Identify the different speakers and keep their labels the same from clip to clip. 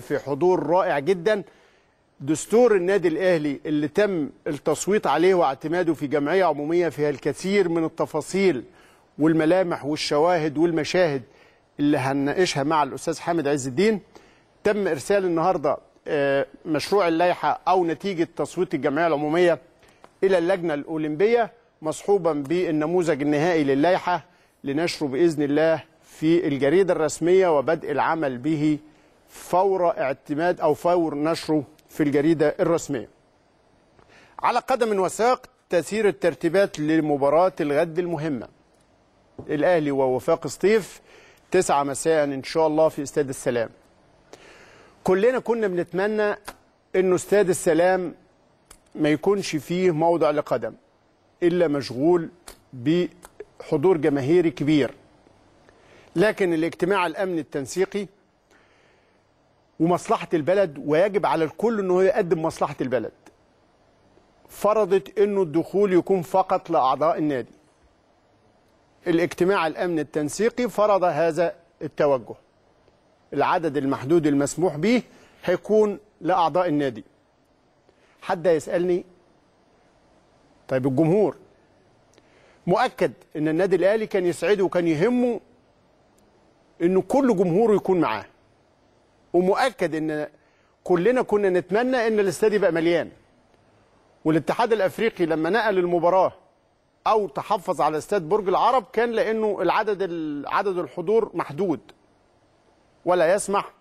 Speaker 1: في حضور رائع جدا دستور النادي الاهلي اللي تم التصويت عليه واعتماده في جمعيه عموميه فيها الكثير من التفاصيل والملامح والشواهد والمشاهد اللي هنناقشها مع الاستاذ حامد عز الدين تم ارسال النهارده آه، مشروع اللائحه او نتيجه تصويت الجمعيه العموميه الى اللجنه الاولمبيه مصحوبا بالنموذج النهائي للائحه لنشره باذن الله في الجريده الرسميه وبدء العمل به فور اعتماد أو فور نشره في الجريدة الرسمية على قدم وساق تسير الترتيبات لمباراة الغد المهمة الأهلي ووفاق سطيف تسعة مساء إن شاء الله في استاد السلام كلنا كنا بنتمنى إنه استاد السلام ما يكونش فيه موضع لقدم إلا مشغول بحضور جماهيري كبير لكن الاجتماع الأمن التنسيقي ومصلحه البلد ويجب على الكل انه يقدم مصلحه البلد فرضت انه الدخول يكون فقط لاعضاء النادي الاجتماع الامن التنسيقي فرض هذا التوجه العدد المحدود المسموح به هيكون لاعضاء النادي حد هيسالني طيب الجمهور مؤكد ان النادي الاهلي كان يسعده وكان يهمه انه كل جمهوره يكون معاه ومؤكد ان كلنا كنا نتمنى ان الاستاد يبقى مليان والاتحاد الافريقي لما نقل المباراه او تحفظ على استاد برج العرب كان لانه العدد عدد الحضور محدود ولا يسمح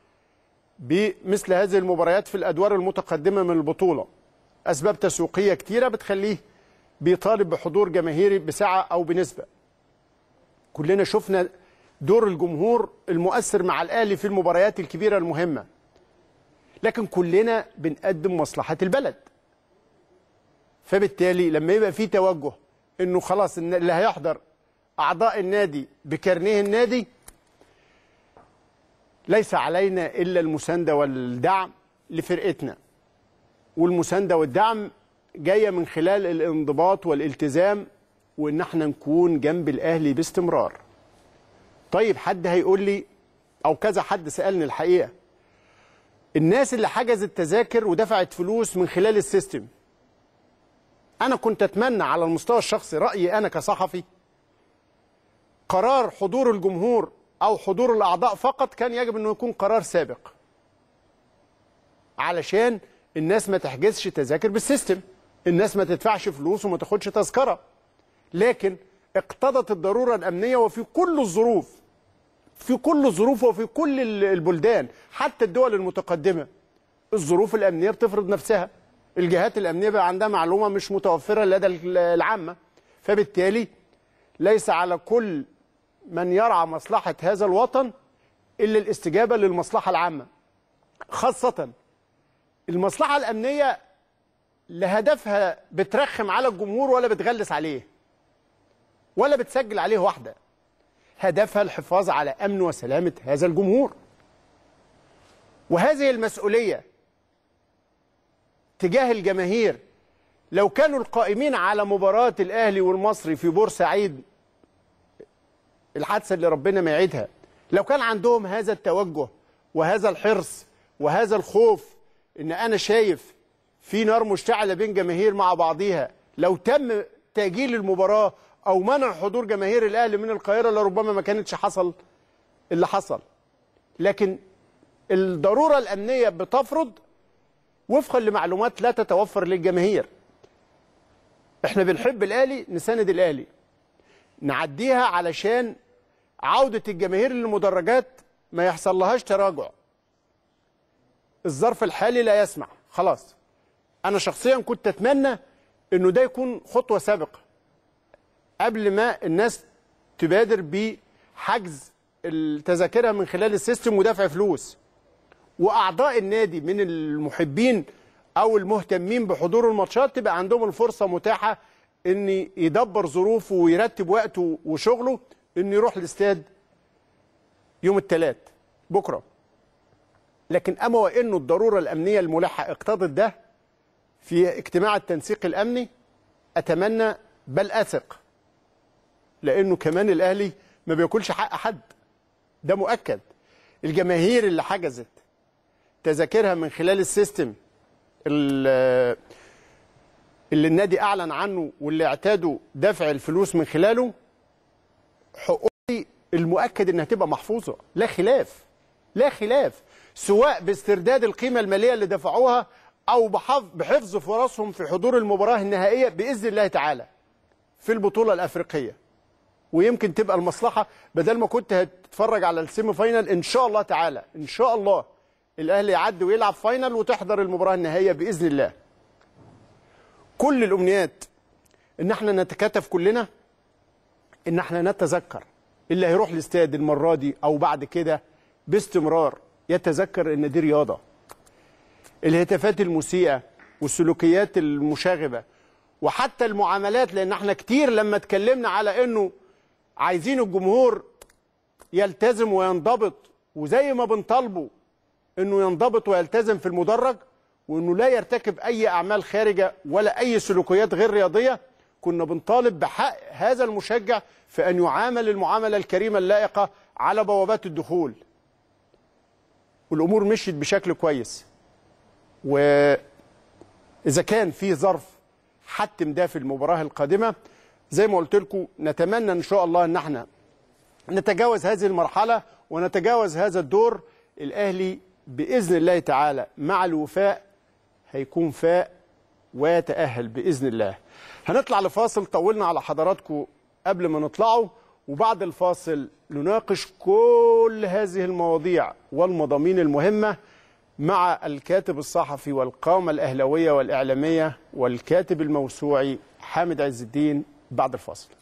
Speaker 1: بمثل هذه المباريات في الادوار المتقدمه من البطوله اسباب تسويقيه كتيره بتخليه بيطالب بحضور جماهيري بسعه او بنسبه كلنا شفنا دور الجمهور المؤثر مع الاهلي في المباريات الكبيره المهمه لكن كلنا بنقدم مصلحه البلد فبالتالي لما يبقى في توجه انه خلاص اللي هيحضر اعضاء النادي بكرنيه النادي ليس علينا الا المسانده والدعم لفرقتنا والمسانده والدعم جايه من خلال الانضباط والالتزام وان احنا نكون جنب الاهلي باستمرار طيب حد هيقول لي او كذا حد سالني الحقيقه الناس اللي حجزت تذاكر ودفعت فلوس من خلال السيستم انا كنت اتمنى على المستوى الشخصي رايي انا كصحفي قرار حضور الجمهور او حضور الاعضاء فقط كان يجب انه يكون قرار سابق علشان الناس ما تحجزش تذاكر بالسيستم الناس ما تدفعش فلوس وما تاخدش تذكره لكن اقتضت الضروره الامنيه وفي كل الظروف في كل الظروف وفي كل البلدان حتى الدول المتقدمة الظروف الأمنية بتفرض نفسها الجهات الأمنية بقى عندها معلومة مش متوفرة لدى العامة فبالتالي ليس على كل من يرعى مصلحة هذا الوطن إلا الاستجابة للمصلحة العامة خاصة المصلحة الأمنية لهدفها بترخم على الجمهور ولا بتغلس عليه ولا بتسجل عليه واحدة هدفها الحفاظ على أمن وسلامة هذا الجمهور وهذه المسؤولية تجاه الجماهير لو كانوا القائمين على مباراة الأهلي والمصري في بورسعيد الحادثة اللي ربنا ما يعيدها لو كان عندهم هذا التوجه وهذا الحرص وهذا الخوف ان انا شايف في نار مشتعله بين جماهير مع بعضيها لو تم تاجيل المباراه او منع حضور جماهير الاهلي من القاهره لربما ما كانتش حصل اللي حصل لكن الضروره الامنيه بتفرض وفقا لمعلومات لا تتوفر للجماهير احنا بنحب الاهلي نساند الاهلي نعديها علشان عوده الجماهير للمدرجات ما يحصل لهاش تراجع الظرف الحالي لا يسمح خلاص انا شخصيا كنت اتمنى انه ده يكون خطوه سابقه قبل ما الناس تبادر بحجز تذاكرها من خلال السيستم ودفع فلوس واعضاء النادي من المحبين او المهتمين بحضور الماتشات تبقى عندهم الفرصه متاحه ان يدبر ظروفه ويرتب وقته وشغله انه يروح الاستاد يوم الثلاث بكره لكن اما وانه الضروره الامنيه الملحه اقتضت ده في اجتماع التنسيق الامني اتمنى بل اثق لانه كمان الاهلي ما بياكلش حق حد ده مؤكد الجماهير اللي حجزت تذاكرها من خلال السيستم اللي النادي اعلن عنه واللي اعتادوا دفع الفلوس من خلاله حقوقي المؤكد انها تبقى محفوظه لا خلاف لا خلاف سواء باسترداد القيمه الماليه اللي دفعوها او بحفظ فرصهم في حضور المباراه النهائيه باذن الله تعالى في البطوله الافريقيه ويمكن تبقى المصلحه بدل ما كنت هتتفرج على السيمي فاينال ان شاء الله تعالى ان شاء الله الاهلي يعدي ويلعب فاينال وتحضر المباراه النهائيه باذن الله. كل الامنيات ان احنا نتكاتف كلنا ان احنا نتذكر اللي هيروح الاستاد المره دي او بعد كده باستمرار يتذكر ان دي رياضه. الهتافات المسيئه والسلوكيات المشاغبه وحتى المعاملات لان احنا كتير لما اتكلمنا على انه عايزين الجمهور يلتزم وينضبط وزي ما بنطالبه انه ينضبط ويلتزم في المدرج وانه لا يرتكب اي اعمال خارجه ولا اي سلوكيات غير رياضيه كنا بنطالب بحق هذا المشجع في ان يعامل المعامله الكريمه اللائقه على بوابات الدخول والامور مشيت بشكل كويس واذا كان في ظرف حتم ده في المباراه القادمه زي ما قلت لكم نتمنى ان شاء الله ان احنا نتجاوز هذه المرحله ونتجاوز هذا الدور الاهلي باذن الله تعالى مع الوفاء هيكون فاء ويتاهل باذن الله هنطلع لفاصل طولنا على حضراتكم قبل ما نطلعوا وبعد الفاصل نناقش كل هذه المواضيع والمضامين المهمه مع الكاتب الصحفي والقامة الاهلاويه والإعلامية والكاتب الموسوعي حامد عز الدين بعد الفاصل